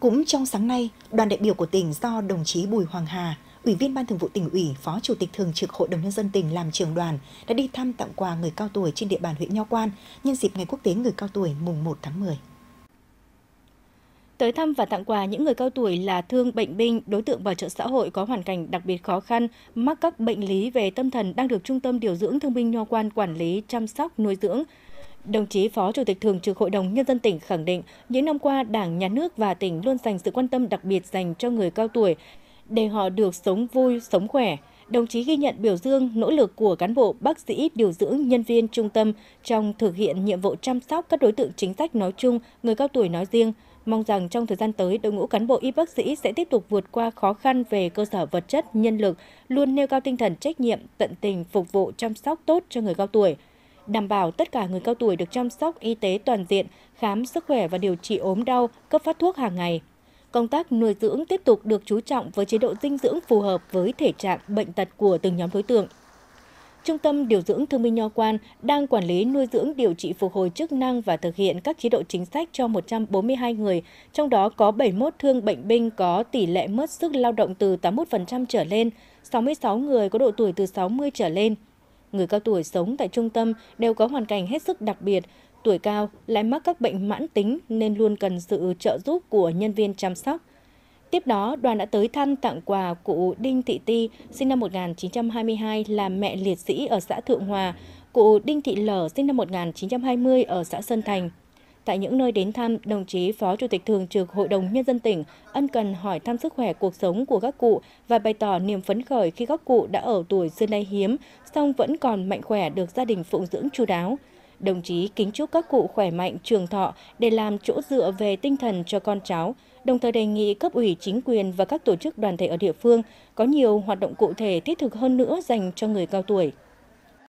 Cũng trong sáng nay, đoàn đại biểu của tỉnh do đồng chí Bùi Hoàng Hà, Ủy viên Ban Thường vụ tỉnh ủy, Phó Chủ tịch Thường trực Hội đồng Nhân dân tỉnh làm trường đoàn đã đi thăm tặng quà người cao tuổi trên địa bàn huyện Nho Quan nhân dịp Ngày Quốc tế Người Cao Tuổi mùng 1 tháng 10. Tới thăm và tặng quà những người cao tuổi là thương bệnh binh, đối tượng bảo trợ xã hội có hoàn cảnh đặc biệt khó khăn, mắc các bệnh lý về tâm thần đang được Trung tâm Điều dưỡng Thương binh Nho Quan quản lý, chăm sóc, nuôi dưỡng. Đồng chí Phó Chủ tịch Thường trực Hội đồng Nhân dân tỉnh khẳng định, những năm qua Đảng, Nhà nước và tỉnh luôn dành sự quan tâm đặc biệt dành cho người cao tuổi, để họ được sống vui, sống khỏe. Đồng chí ghi nhận biểu dương nỗ lực của cán bộ, bác sĩ, điều dưỡng, nhân viên trung tâm trong thực hiện nhiệm vụ chăm sóc các đối tượng chính sách nói chung, người cao tuổi nói riêng. Mong rằng trong thời gian tới, đội ngũ cán bộ y bác sĩ sẽ tiếp tục vượt qua khó khăn về cơ sở vật chất, nhân lực, luôn nêu cao tinh thần trách nhiệm, tận tình phục vụ chăm sóc tốt cho người cao tuổi – đảm bảo tất cả người cao tuổi được chăm sóc y tế toàn diện, khám sức khỏe và điều trị ốm đau, cấp phát thuốc hàng ngày. Công tác nuôi dưỡng tiếp tục được chú trọng với chế độ dinh dưỡng phù hợp với thể trạng bệnh tật của từng nhóm đối tượng. Trung tâm Điều dưỡng Thương binh Nho Quan đang quản lý nuôi dưỡng điều trị phục hồi chức năng và thực hiện các chế độ chính sách cho 142 người, trong đó có 71 thương bệnh binh có tỷ lệ mất sức lao động từ 81% trở lên, 66 người có độ tuổi từ 60 trở lên, Người cao tuổi sống tại trung tâm đều có hoàn cảnh hết sức đặc biệt, tuổi cao lại mắc các bệnh mãn tính nên luôn cần sự trợ giúp của nhân viên chăm sóc. Tiếp đó, đoàn đã tới thăm tặng quà cụ Đinh Thị Ti, sinh năm 1922 là mẹ liệt sĩ ở xã Thượng Hòa, cụ Đinh Thị Lở sinh năm 1920 ở xã Sơn Thành. Tại những nơi đến thăm, đồng chí Phó Chủ tịch Thường trực Hội đồng Nhân dân tỉnh ân cần hỏi thăm sức khỏe cuộc sống của các cụ và bày tỏ niềm phấn khởi khi các cụ đã ở tuổi xưa nay hiếm, song vẫn còn mạnh khỏe được gia đình phụng dưỡng chu đáo. Đồng chí kính chúc các cụ khỏe mạnh, trường thọ để làm chỗ dựa về tinh thần cho con cháu, đồng thời đề nghị cấp ủy chính quyền và các tổ chức đoàn thể ở địa phương có nhiều hoạt động cụ thể thiết thực hơn nữa dành cho người cao tuổi.